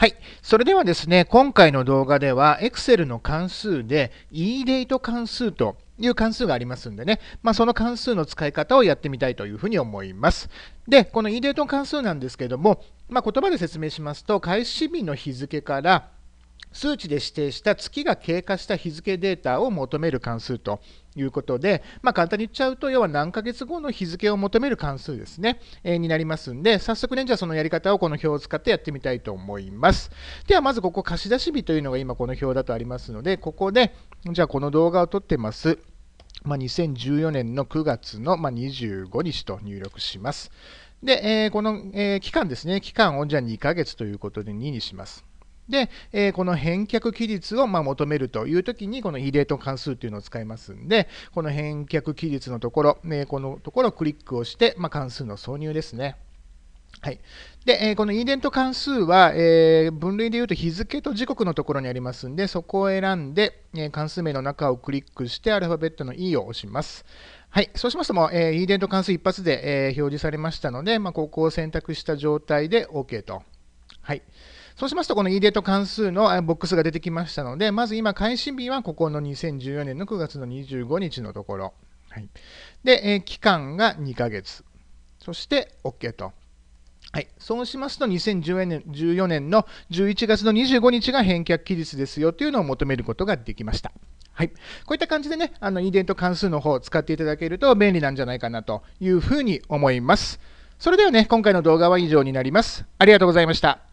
はい。それではですね、今回の動画では Excel の関数で edate 関数という関数がありますんでね、まあ、その関数の使い方をやってみたいというふうに思います。で、この edate 関数なんですけども、まあ、言葉で説明しますと、開始日の日付から数値で指定した月が経過した日付データを求める関数ということで、まあ、簡単に言っちゃうと、要は何ヶ月後の日付を求める関数ですね、えー、になりますんで、早速ね、じゃあそのやり方をこの表を使ってやってみたいと思います。では、まずここ貸し出し日というのが今この表だとありますので、ここで、じゃあこの動画を撮ってます。まあ、2014年の9月の、ま25日と入力します。で、えー、この、えー、期間ですね、期間をじゃあ2ヶ月ということで2にします。で、えー、この返却期日をま求めるというときに、このイデート関数というのを使いますんで、この返却期日のところ、ね、このところをクリックをして、まあ、関数の挿入ですね。はい、で、えこのイデント関数は、え分類でいうと日付と時刻のところにありますんで、そこを選んで、え関数名の中をクリックして、アルファベットの E を押します。はい、そうしますとも、えー、イデント関数一発で、え表示されましたので、まあ、ここを選択した状態で OK と。はいそうしますと、この e デート関数のボックスが出てきましたので、まず今、開始日はここの2014年の9月の25日のところ。はい、で、えー、期間が2ヶ月。そして OK と。はい、そうしますと2014年 ,14 年の11月の25日が返却期日ですよというのを求めることができました。はい、こういった感じでね、あのイデント関数の方を使っていただけると便利なんじゃないかなというふうに思います。それではね、今回の動画は以上になります。ありがとうございました。